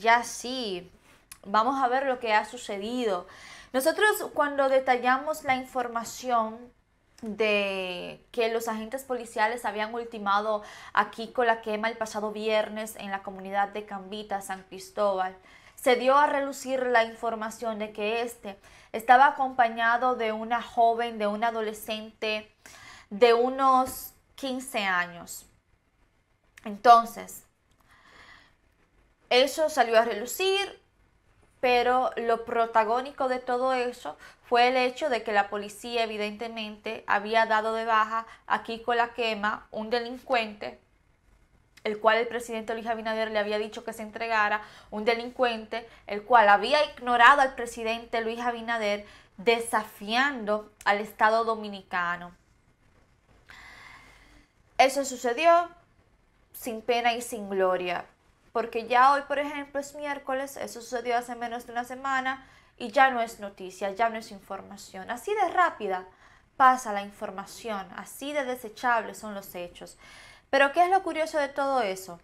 ya sí, vamos a ver lo que ha sucedido. Nosotros cuando detallamos la información de que los agentes policiales habían ultimado aquí con la quema el pasado viernes en la comunidad de Cambita, San Cristóbal, se dio a relucir la información de que este estaba acompañado de una joven, de un adolescente de unos 15 años. Entonces, eso salió a relucir, pero lo protagónico de todo eso fue el hecho de que la policía evidentemente había dado de baja a con La Quema, un delincuente, el cual el presidente Luis Abinader le había dicho que se entregara, un delincuente, el cual había ignorado al presidente Luis Abinader desafiando al Estado dominicano. Eso sucedió sin pena y sin gloria porque ya hoy, por ejemplo, es miércoles, eso sucedió hace menos de una semana y ya no es noticia, ya no es información. Así de rápida pasa la información, así de desechables son los hechos. Pero ¿qué es lo curioso de todo eso?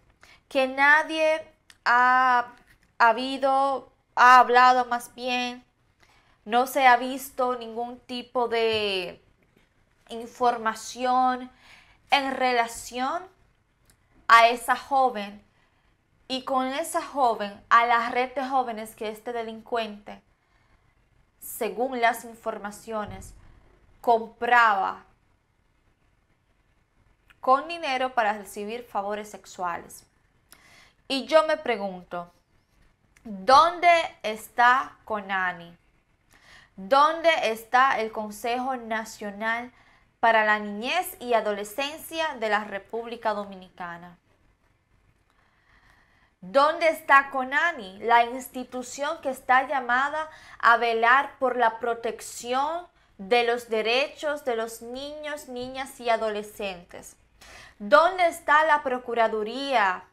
Que nadie ha habido, ha hablado más bien, no se ha visto ningún tipo de información en relación a esa joven y con esa joven a la red de jóvenes que este delincuente, según las informaciones, compraba con dinero para recibir favores sexuales. Y yo me pregunto, ¿dónde está Conani? ¿Dónde está el Consejo Nacional para la Niñez y Adolescencia de la República Dominicana? ¿Dónde está CONANI, la institución que está llamada a velar por la protección de los derechos de los niños, niñas y adolescentes? ¿Dónde está la Procuraduría?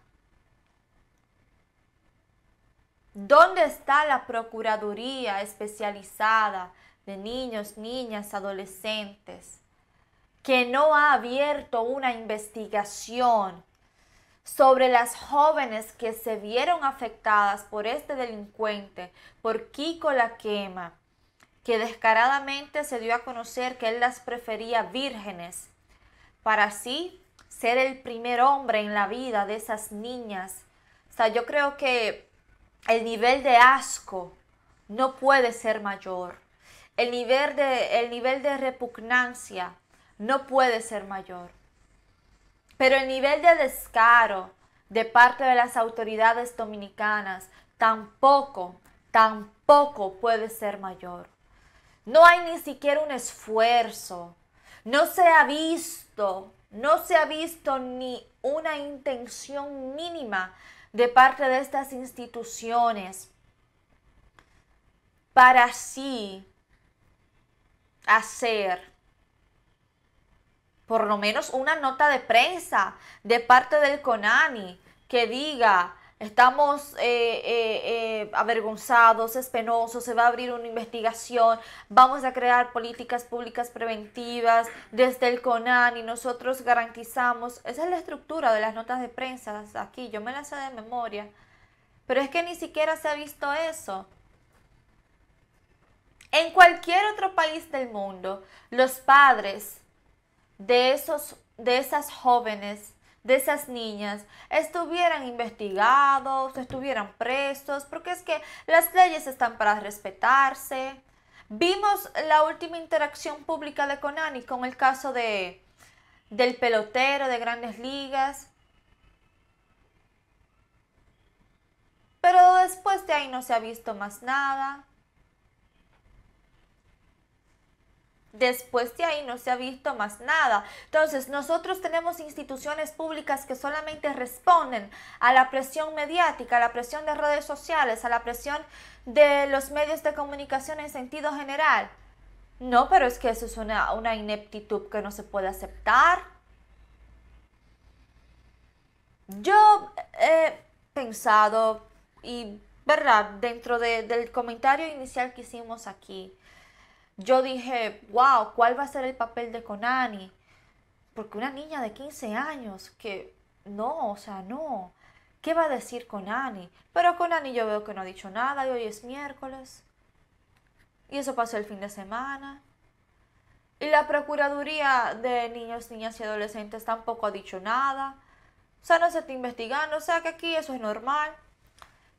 ¿Dónde está la Procuraduría especializada de niños, niñas, adolescentes que no ha abierto una investigación sobre las jóvenes que se vieron afectadas por este delincuente, por Kiko la quema, que descaradamente se dio a conocer que él las prefería vírgenes, para así ser el primer hombre en la vida de esas niñas. O sea, yo creo que el nivel de asco no puede ser mayor. El nivel de, el nivel de repugnancia no puede ser mayor. Pero el nivel de descaro de parte de las autoridades dominicanas tampoco, tampoco puede ser mayor. No hay ni siquiera un esfuerzo. No se ha visto, no se ha visto ni una intención mínima de parte de estas instituciones para sí hacer por lo menos una nota de prensa de parte del CONANI que diga, estamos eh, eh, eh, avergonzados, es penoso, se va a abrir una investigación, vamos a crear políticas públicas preventivas desde el CONANI, nosotros garantizamos, esa es la estructura de las notas de prensa aquí, yo me las sé de memoria, pero es que ni siquiera se ha visto eso. En cualquier otro país del mundo, los padres de, esos, de esas jóvenes, de esas niñas, estuvieran investigados, estuvieran presos, porque es que las leyes están para respetarse. Vimos la última interacción pública de Conani con el caso del pelotero de grandes ligas. Pero después de ahí no se ha visto más nada. Después de ahí no se ha visto más nada. Entonces, nosotros tenemos instituciones públicas que solamente responden a la presión mediática, a la presión de redes sociales, a la presión de los medios de comunicación en sentido general. No, pero es que eso es una, ineptitud que no se puede aceptar. Yo he pensado, y verdad, dentro del comentario inicial que hicimos aquí, yo dije, wow, ¿cuál va a ser el papel de Conani? Porque una niña de 15 años, que no, o sea, no. ¿Qué va a decir Conani? Pero Conani yo veo que no ha dicho nada y hoy es miércoles. Y eso pasó el fin de semana. Y la Procuraduría de Niños, Niñas y Adolescentes tampoco ha dicho nada. O sea, no se está investigando. O sea, que aquí eso es normal.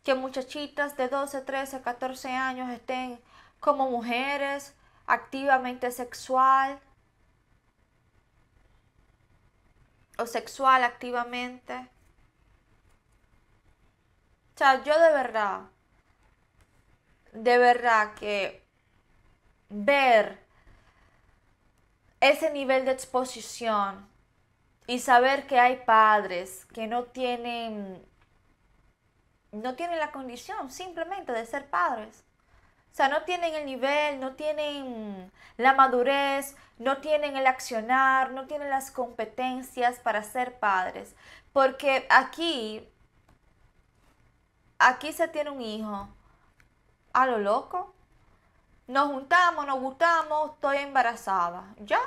Que muchachitas de 12, 13, 14 años estén como mujeres activamente sexual o sexual activamente. O sea, yo de verdad, de verdad que ver ese nivel de exposición y saber que hay padres que no tienen no tienen la condición simplemente de ser padres o sea, no tienen el nivel, no tienen la madurez, no tienen el accionar, no tienen las competencias para ser padres. Porque aquí, aquí se tiene un hijo a lo loco. Nos juntamos, nos gustamos, estoy embarazada. Ya,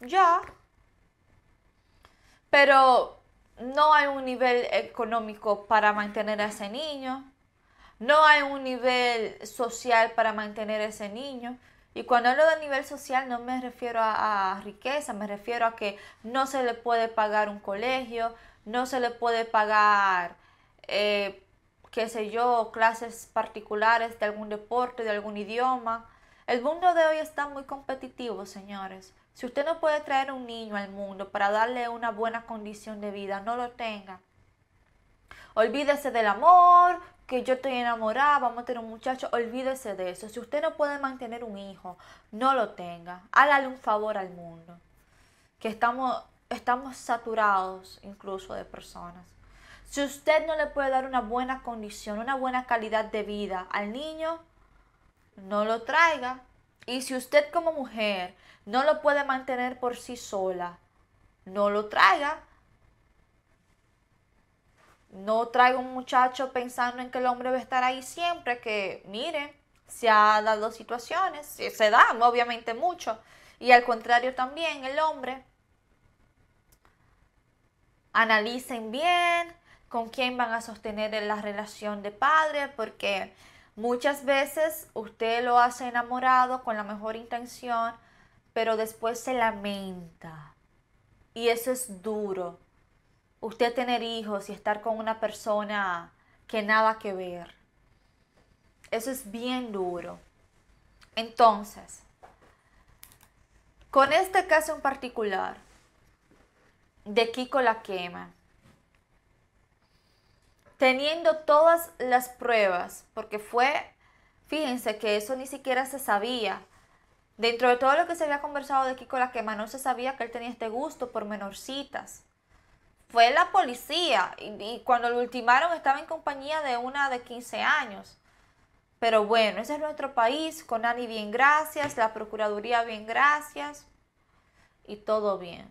ya. Pero no hay un nivel económico para mantener a ese niño. No hay un nivel social para mantener ese niño. Y cuando hablo de nivel social no me refiero a, riqueza, me refiero a que no se le puede pagar un colegio, no se le puede pagar, eh, qué sé yo, clases particulares de algún deporte, de algún idioma. El mundo de hoy está muy competitivo, señores. Si usted no puede traer un niño al mundo para darle una buena condición de vida, no lo tenga olvídese del amor, que yo estoy enamorada, vamos a tener un muchacho, olvídese de eso. Si usted no puede mantener un hijo, no lo tenga. Hágale un favor al mundo. Que estamos, estamos saturados incluso de personas. Si usted no le puede dar una buena condición, una buena calidad de vida al niño, no lo traiga. Y si usted como mujer no lo puede mantener por sí sola, no lo traiga no traigo un muchacho pensando en que el hombre va a estar ahí siempre, que miren, se ha dado situaciones, se dan obviamente mucho. Y al contrario también, el hombre. Analicen bien con quién van a sostener la relación de padre, porque muchas veces usted lo hace enamorado con la mejor intención, pero después se lamenta. Y eso es duro usted tener hijos y estar con una persona que nada que ver. Eso es bien duro. Entonces, con este caso en particular de Kiko la quema, teniendo todas las pruebas, porque fue, fíjense que eso ni siquiera se sabía. Dentro de todo lo que se había conversado de Kiko la quema, no se sabía que él tenía este gusto por menorcitas fue la policía y, cuando lo ultimaron estaba en compañía de una de 15 años. Pero bueno, ese es nuestro país, con Ani bien gracias, la Procuraduría bien gracias y todo bien.